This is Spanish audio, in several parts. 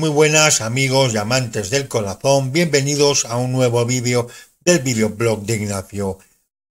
Muy buenas amigos y amantes del corazón, bienvenidos a un nuevo vídeo del videoblog de Ignacio.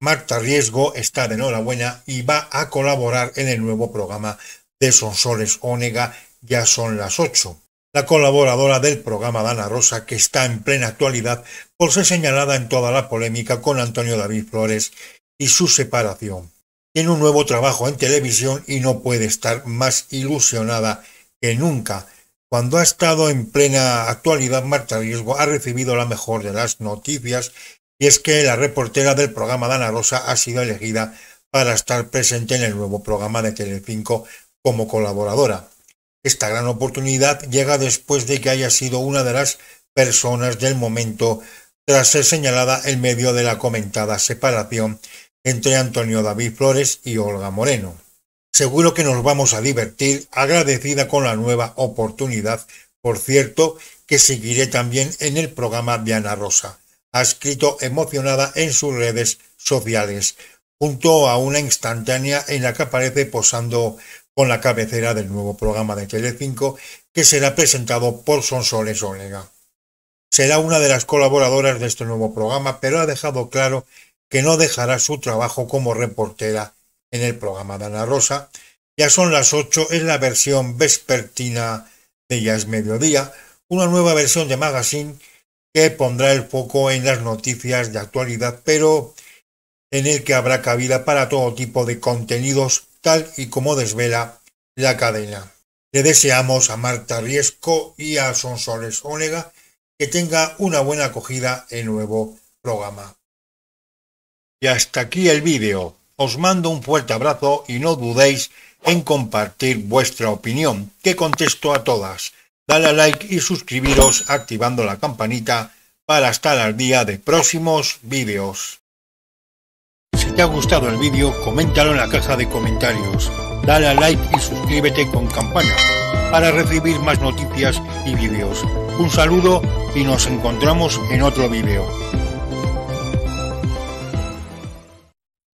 Marta Riesgo está de enhorabuena y va a colaborar en el nuevo programa de Sonsoles Ónega, ya son las 8. La colaboradora del programa Dana Rosa, que está en plena actualidad por ser señalada en toda la polémica con Antonio David Flores y su separación. Tiene un nuevo trabajo en televisión y no puede estar más ilusionada que nunca cuando ha estado en plena actualidad, Marta Riesgo ha recibido la mejor de las noticias y es que la reportera del programa Dana Rosa ha sido elegida para estar presente en el nuevo programa de Telecinco como colaboradora. Esta gran oportunidad llega después de que haya sido una de las personas del momento tras ser señalada en medio de la comentada separación entre Antonio David Flores y Olga Moreno. Seguro que nos vamos a divertir, agradecida con la nueva oportunidad. Por cierto, que seguiré también en el programa de Ana Rosa. Ha escrito emocionada en sus redes sociales, junto a una instantánea en la que aparece posando con la cabecera del nuevo programa de Telecinco que será presentado por Sonsoles Olega. Será una de las colaboradoras de este nuevo programa, pero ha dejado claro que no dejará su trabajo como reportera en el programa de Ana Rosa. Ya son las 8, es la versión vespertina de Ya es Mediodía, una nueva versión de Magazine que pondrá el foco en las noticias de actualidad, pero en el que habrá cabida para todo tipo de contenidos, tal y como desvela la cadena. Le deseamos a Marta Riesco y a Sonsoles Onega que tenga una buena acogida el nuevo programa. Y hasta aquí el vídeo os mando un fuerte abrazo y no dudéis en compartir vuestra opinión, que contesto a todas. Dale a like y suscribiros activando la campanita para estar al día de próximos vídeos. Si te ha gustado el vídeo, coméntalo en la caja de comentarios. Dale a like y suscríbete con campana para recibir más noticias y vídeos. Un saludo y nos encontramos en otro vídeo.